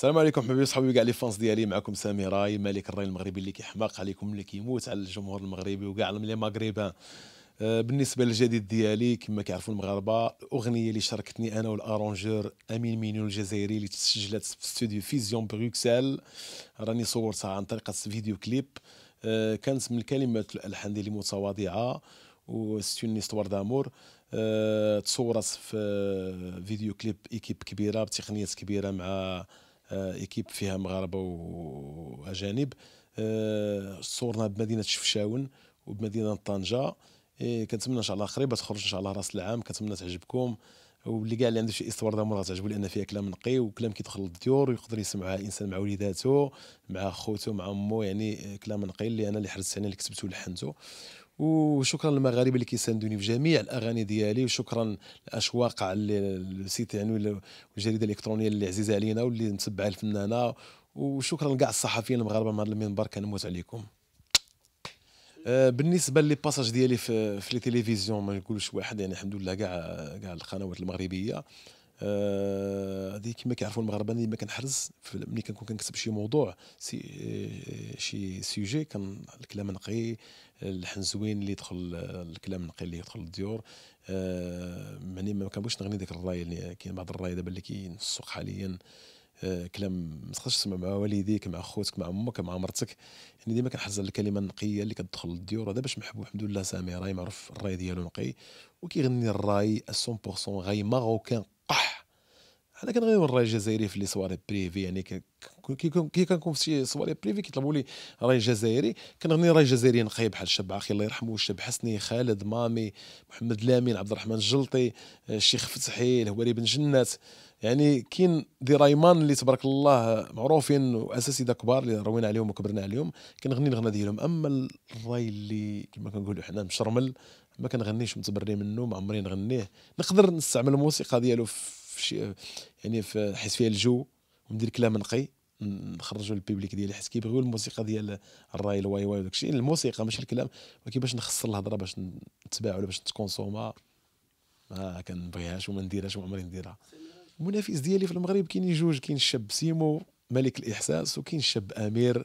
السلام عليكم حبايبي صحابي كاع لي فانس ديالي معكم سامي راي ملك الراي المغربي اللي كيحماق عليكم اللي كيموت على الجمهور المغربي وكاع لي مغربان آه، بالنسبه للجديد ديالي كما كيعرفوا المغاربه الاغنيه اللي شاركتني انا والارونجور امين مينو الجزائري اللي تسجلت في استوديو فيزيون بروكسل راني صورتها عن طريق فيديو كليب آه، كانت من الكلمات الالحان ديالي متواضعه وستوني اون استوار دامور آه، تصورت في فيديو كليب ايكيب كبيره بتقنيات كبيره مع ايكيب آه، فيها مغاربه واجانب آه، صورنا بمدينه شفشاون وبمدينه طنجه إيه، كنتمنى ان شاء الله قريبه تخرج ان شاء الله راس العام كنتمنى تعجبكم واللي كاع اللي عنده شي استوار دامور غتعجبو لان فيها كلام نقي وكلام كيدخل للديور ويقدر يسمعها الانسان مع وليداتو مع خوتو مع امو يعني كلام نقي اللي انا اللي حرزت عليه اللي كتبته ولحنته وشكرا للمغاربه اللي كيساندوني في جميع الاغاني ديالي وشكرا لاشواق على السيت يعني والجريده الالكترونيه اللي عزيزه علينا واللي متبعه الفنانه وشكرا لكاع الصحفيين المغاربه من هذا المنبر كنموت عليكم آه، بالنسبه لي باساج ديالي في, في لي ما نقولش واحد يعني الحمد لله كاع كاع القنوات المغربيه آه، هذه كما كيعرفوا المغاربه انا ديما كنحرز ملي كنكون كنكتب شي موضوع سي آه، شي سيجي كان الكلام نقي اللحن زوين اللي يدخل الكلام نقي اللي يدخل الديور يعني ما كنبغيش نغني ديك الراي اللي كاين بعض الراي دابا اللي كاين في السوق حاليا كلام ما تقدرش تسمع مع والديك مع خوتك مع امك مع مرتك يعني ديما كنحرز على الكلمه النقيه اللي كتدخل للديور هذا باش محبوب الحمد لله سامي راي معروف الراي ديالو نقي وكيغني الراي 100% غاي ماروكان قح انا كنغني الراي الجزائري في لي سواري بريفي يعني كي كنكون في شي سواري بريفي كيطلبوا لي راي جزائري كنغني راي جزائري نقي بحال الشاب عاخي الله يرحمه الشاب حسني خالد مامي محمد لامين عبد الرحمن الجلطي الشيخ فتحي الهواري بن جنات يعني كاين دي رايمان اللي تبارك الله معروفين واساتذه كبار اللي روينا عليهم وكبرنا عليهم كنغني الغنى ديالهم اما الراي اللي كما كنقولوا حنا مشرمل ما كنغنيش متبري منه ما عمري نغنيه نقدر نستعمل الموسيقى ديالو في في يعني في حس فيها الجو وندير كلام نقي نخرجوا للبيبليك ديالي حيت كيبغيو الموسيقى ديال الراي الواي واي وداك الشيء يعني الموسيقى ماشي الكلام ولكن باش نخسر الهضره باش نتباع ولا باش تكونسوما آه، ما كنبغيهاش وما نديرهاش وما عمري نديرها المنافس ديالي في المغرب كاينين جوج كاين الشاب سيمو ملك الاحساس وكاين الشاب امير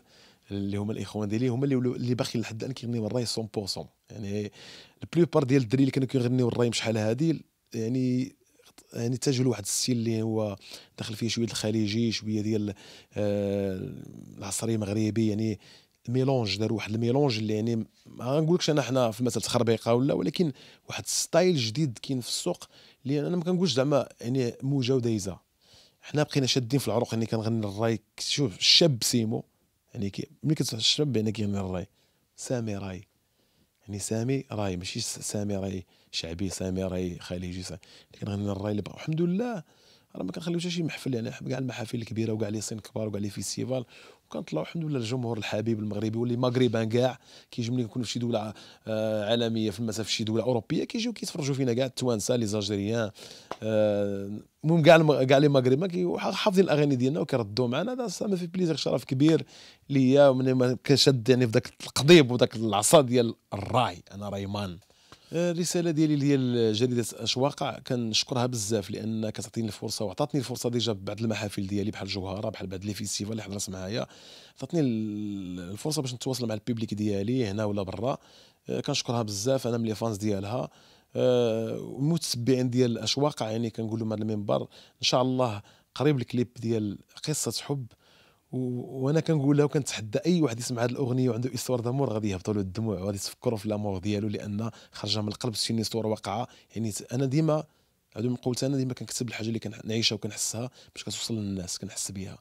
اللي هما الاخوان ديالي هما اللي اللي باقي لحد الان كيغنيو الراي 100% يعني بار ديال الدري اللي كانوا كيغنيو الراي بشحال هادي يعني يعني اتجه لواحد السيل اللي هو داخل فيه شويه الخليجي شويه ديال آه، العصري مغربي يعني ميلونج داروا واحد الميلونج اللي يعني ما نقولكش انا حنا في مثل تخربيقه ولا ولكن واحد ستايل جديد كاين في السوق اللي انا ما كنقولش زعما يعني موجه ودايزه حنا بقينا شادين في العروق يعني كنغني الراي شوف الشاب سيمو يعني ملي كتشرب يعني كيغني الراي سامي راي يعني سامي راي ماشي سامي راي شعبي سامي راي خليجي سامي كنغني الراي اللي الحمد لله راه ما كنخليوش شي محفل يعني كاع المحافل الكبيره وكاع لي سين كبار وكاع لي فيستيفال وكنطلعوا الحمد لله الجمهور الحبيب المغربي واللي مغربان كاع كيجيو ملي كنكونوا في شي دوله آه، عالميه في المسافه في شي دوله اوروبيه كيجيو كيتفرجوا فينا كاع التوانسه لي زاجيريان المهم آه، كاع كاع لي مغربان حافظين الاغاني ديالنا وكيردوا معنا هذا سا في بليزير شرف كبير ليا ملي كنشد يعني في ذاك القضيب وذاك العصا ديال الراي انا مان الرساله ديالي اللي هي جريده اشواقع كنشكرها بزاف لان كتعطيني الفرصه وعطاتني الفرصه ديجا بعض المحافل ديالي بحال جوهره بحال بعض لي فيستيفال اللي حضرت معايا عطاتني الفرصه باش نتواصل مع البيبليك ديالي هنا ولا برا آه، كنشكرها بزاف انا من لي فانز ديالها المتتبعين آه، ديال الاشواق يعني كنقول لهم هذا المنبر ان شاء الله قريب الكليب ديال قصه حب وانا كنقول وكنتحدى اي واحد يسمع هذه الاغنيه وعنده استوار دامور غادي يهبطوا له الدموع وغادي يفكروا في لامور ديالو لان خرجه من القلب شي صوره واقعه يعني انا ديما هذو من قولت انا ديما كنكتب الحاجه اللي كنعيشها وكنحسها باش كتوصل للناس كنحس بها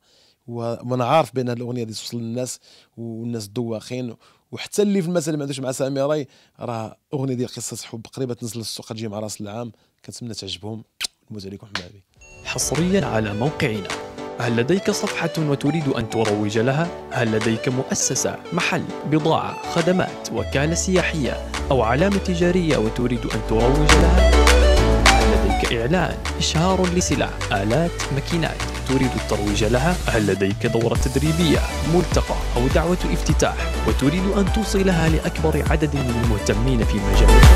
وانا عارف بان هذه الاغنيه غادي توصل للناس والناس دواخين وحتى اللي في المثل ما عندوش مع سامي راي راه اغنيه ديال قصه حب قريبه تنزل للسوق تجي مع راس العام كنتمنى تعجبهم نموت عليكم حبابي حصريا على موقعنا هل لديك صفحة وتريد أن تروج لها؟ هل لديك مؤسسة، محل، بضاعة، خدمات، وكالة سياحية أو علامة تجارية وتريد أن تروج لها؟ هل لديك إعلان، إشهار لسلع، آلات، ماكينات تريد الترويج لها؟ هل لديك دورة تدريبية، ملتقى أو دعوة افتتاح وتريد أن توصلها لأكبر عدد من المهتمين في مجالك؟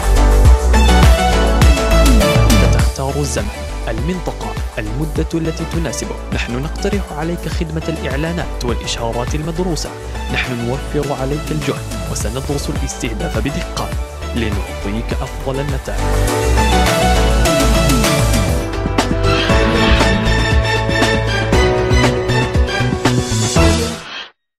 تختار الزمن، المنطقة المدة التي تناسبه نحن نقترح عليك خدمة الإعلانات والإشهارات المدروسة نحن نوفر عليك الجهد وسندرس الاستهداف بدقة لنعطيك أفضل النتائج